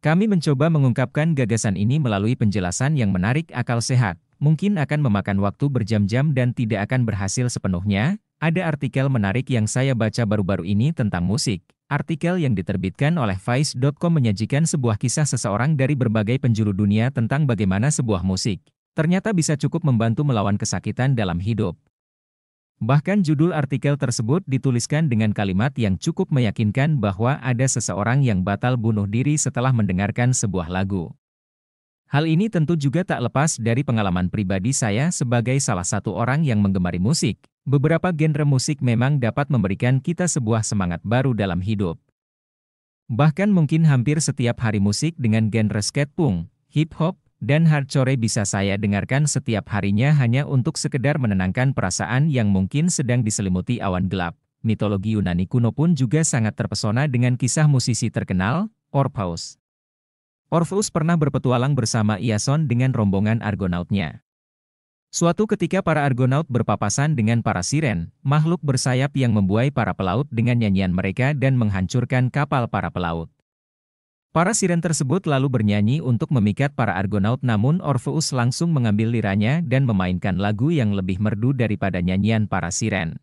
Kami mencoba mengungkapkan gagasan ini melalui penjelasan yang menarik akal sehat, mungkin akan memakan waktu berjam-jam dan tidak akan berhasil sepenuhnya. Ada artikel menarik yang saya baca baru-baru ini tentang musik. Artikel yang diterbitkan oleh Vice.com menyajikan sebuah kisah seseorang dari berbagai penjuru dunia tentang bagaimana sebuah musik ternyata bisa cukup membantu melawan kesakitan dalam hidup. Bahkan judul artikel tersebut dituliskan dengan kalimat yang cukup meyakinkan bahwa ada seseorang yang batal bunuh diri setelah mendengarkan sebuah lagu. Hal ini tentu juga tak lepas dari pengalaman pribadi saya sebagai salah satu orang yang menggemari musik. Beberapa genre musik memang dapat memberikan kita sebuah semangat baru dalam hidup. Bahkan mungkin hampir setiap hari musik dengan genre skatepunk, hip-hop, dan hardcore bisa saya dengarkan setiap harinya hanya untuk sekedar menenangkan perasaan yang mungkin sedang diselimuti awan gelap. Mitologi Yunani kuno pun juga sangat terpesona dengan kisah musisi terkenal, Orpheus. Orpheus pernah berpetualang bersama Iason dengan rombongan argonautnya. Suatu ketika para argonaut berpapasan dengan para siren, makhluk bersayap yang membuai para pelaut dengan nyanyian mereka dan menghancurkan kapal para pelaut. Para siren tersebut lalu bernyanyi untuk memikat para argonaut namun Orpheus langsung mengambil liranya dan memainkan lagu yang lebih merdu daripada nyanyian para siren.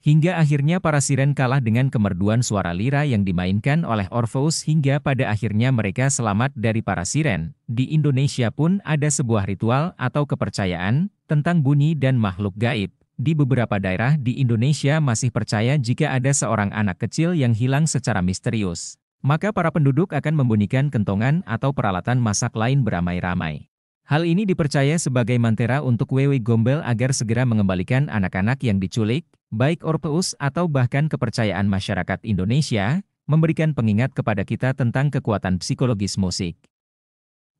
Hingga akhirnya para siren kalah dengan kemerduan suara lira yang dimainkan oleh Orpheus hingga pada akhirnya mereka selamat dari para siren. Di Indonesia pun ada sebuah ritual atau kepercayaan tentang bunyi dan makhluk gaib. Di beberapa daerah di Indonesia masih percaya jika ada seorang anak kecil yang hilang secara misterius. Maka para penduduk akan membunyikan kentongan atau peralatan masak lain beramai-ramai. Hal ini dipercaya sebagai mantera untuk Wewe Gombel agar segera mengembalikan anak-anak yang diculik, baik Orpheus atau bahkan kepercayaan masyarakat Indonesia, memberikan pengingat kepada kita tentang kekuatan psikologis musik.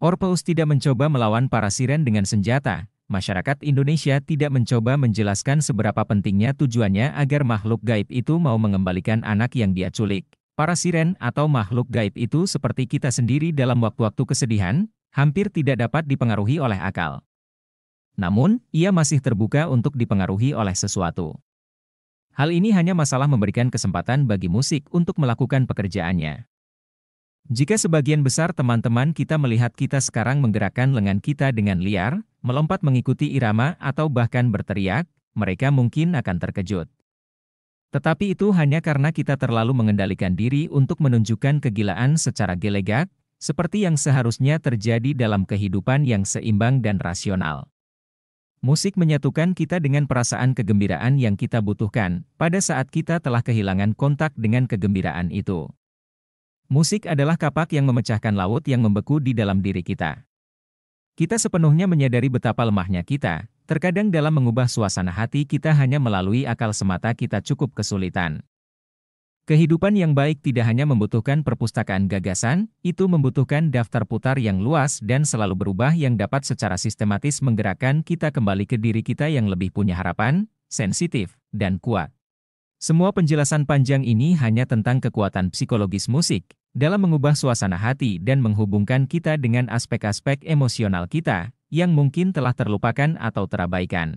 Orpheus tidak mencoba melawan para siren dengan senjata, masyarakat Indonesia tidak mencoba menjelaskan seberapa pentingnya tujuannya agar makhluk gaib itu mau mengembalikan anak yang dia culik. Para siren atau makhluk gaib itu seperti kita sendiri dalam waktu-waktu kesedihan, hampir tidak dapat dipengaruhi oleh akal. Namun, ia masih terbuka untuk dipengaruhi oleh sesuatu. Hal ini hanya masalah memberikan kesempatan bagi musik untuk melakukan pekerjaannya. Jika sebagian besar teman-teman kita melihat kita sekarang menggerakkan lengan kita dengan liar, melompat mengikuti irama atau bahkan berteriak, mereka mungkin akan terkejut. Tetapi itu hanya karena kita terlalu mengendalikan diri untuk menunjukkan kegilaan secara gelegak, seperti yang seharusnya terjadi dalam kehidupan yang seimbang dan rasional. Musik menyatukan kita dengan perasaan kegembiraan yang kita butuhkan pada saat kita telah kehilangan kontak dengan kegembiraan itu. Musik adalah kapak yang memecahkan laut yang membeku di dalam diri kita. Kita sepenuhnya menyadari betapa lemahnya kita, Terkadang dalam mengubah suasana hati kita hanya melalui akal semata kita cukup kesulitan. Kehidupan yang baik tidak hanya membutuhkan perpustakaan gagasan, itu membutuhkan daftar putar yang luas dan selalu berubah yang dapat secara sistematis menggerakkan kita kembali ke diri kita yang lebih punya harapan, sensitif, dan kuat. Semua penjelasan panjang ini hanya tentang kekuatan psikologis musik dalam mengubah suasana hati dan menghubungkan kita dengan aspek-aspek emosional kita, yang mungkin telah terlupakan atau terabaikan.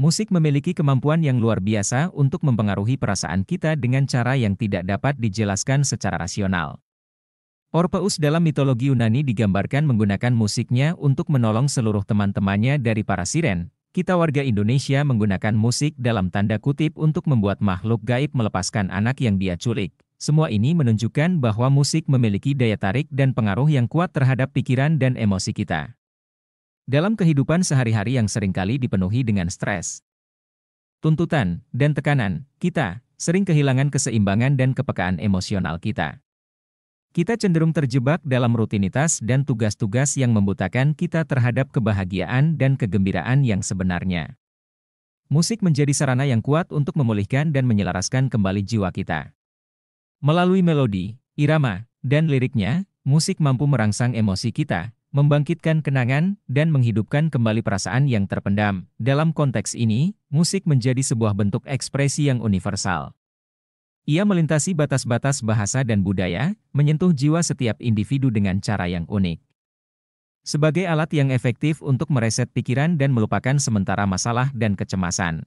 Musik memiliki kemampuan yang luar biasa untuk mempengaruhi perasaan kita dengan cara yang tidak dapat dijelaskan secara rasional. Orpheus dalam mitologi Yunani digambarkan menggunakan musiknya untuk menolong seluruh teman-temannya dari para siren. Kita warga Indonesia menggunakan musik dalam tanda kutip untuk membuat makhluk gaib melepaskan anak yang dia culik. Semua ini menunjukkan bahwa musik memiliki daya tarik dan pengaruh yang kuat terhadap pikiran dan emosi kita. Dalam kehidupan sehari-hari yang seringkali dipenuhi dengan stres, tuntutan, dan tekanan, kita sering kehilangan keseimbangan dan kepekaan emosional kita. Kita cenderung terjebak dalam rutinitas dan tugas-tugas yang membutakan kita terhadap kebahagiaan dan kegembiraan yang sebenarnya. Musik menjadi sarana yang kuat untuk memulihkan dan menyelaraskan kembali jiwa kita. Melalui melodi, irama, dan liriknya, musik mampu merangsang emosi kita, membangkitkan kenangan, dan menghidupkan kembali perasaan yang terpendam. Dalam konteks ini, musik menjadi sebuah bentuk ekspresi yang universal. Ia melintasi batas-batas bahasa dan budaya, menyentuh jiwa setiap individu dengan cara yang unik. Sebagai alat yang efektif untuk mereset pikiran dan melupakan sementara masalah dan kecemasan.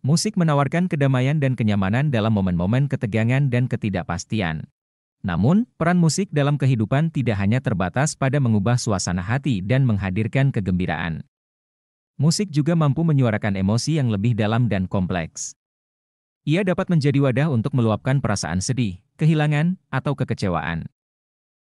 Musik menawarkan kedamaian dan kenyamanan dalam momen-momen ketegangan dan ketidakpastian. Namun, peran musik dalam kehidupan tidak hanya terbatas pada mengubah suasana hati dan menghadirkan kegembiraan. Musik juga mampu menyuarakan emosi yang lebih dalam dan kompleks. Ia dapat menjadi wadah untuk meluapkan perasaan sedih, kehilangan, atau kekecewaan.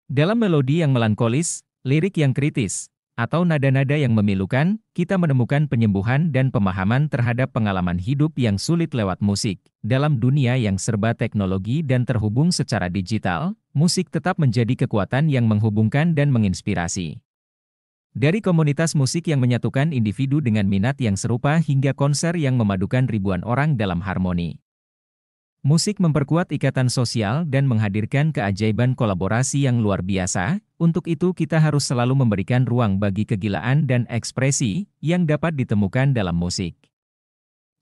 Dalam melodi yang melankolis, lirik yang kritis, atau nada-nada yang memilukan, kita menemukan penyembuhan dan pemahaman terhadap pengalaman hidup yang sulit lewat musik. Dalam dunia yang serba teknologi dan terhubung secara digital, musik tetap menjadi kekuatan yang menghubungkan dan menginspirasi. Dari komunitas musik yang menyatukan individu dengan minat yang serupa hingga konser yang memadukan ribuan orang dalam harmoni. Musik memperkuat ikatan sosial dan menghadirkan keajaiban kolaborasi yang luar biasa, untuk itu kita harus selalu memberikan ruang bagi kegilaan dan ekspresi yang dapat ditemukan dalam musik.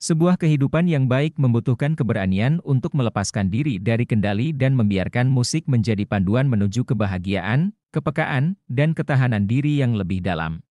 Sebuah kehidupan yang baik membutuhkan keberanian untuk melepaskan diri dari kendali dan membiarkan musik menjadi panduan menuju kebahagiaan, kepekaan, dan ketahanan diri yang lebih dalam.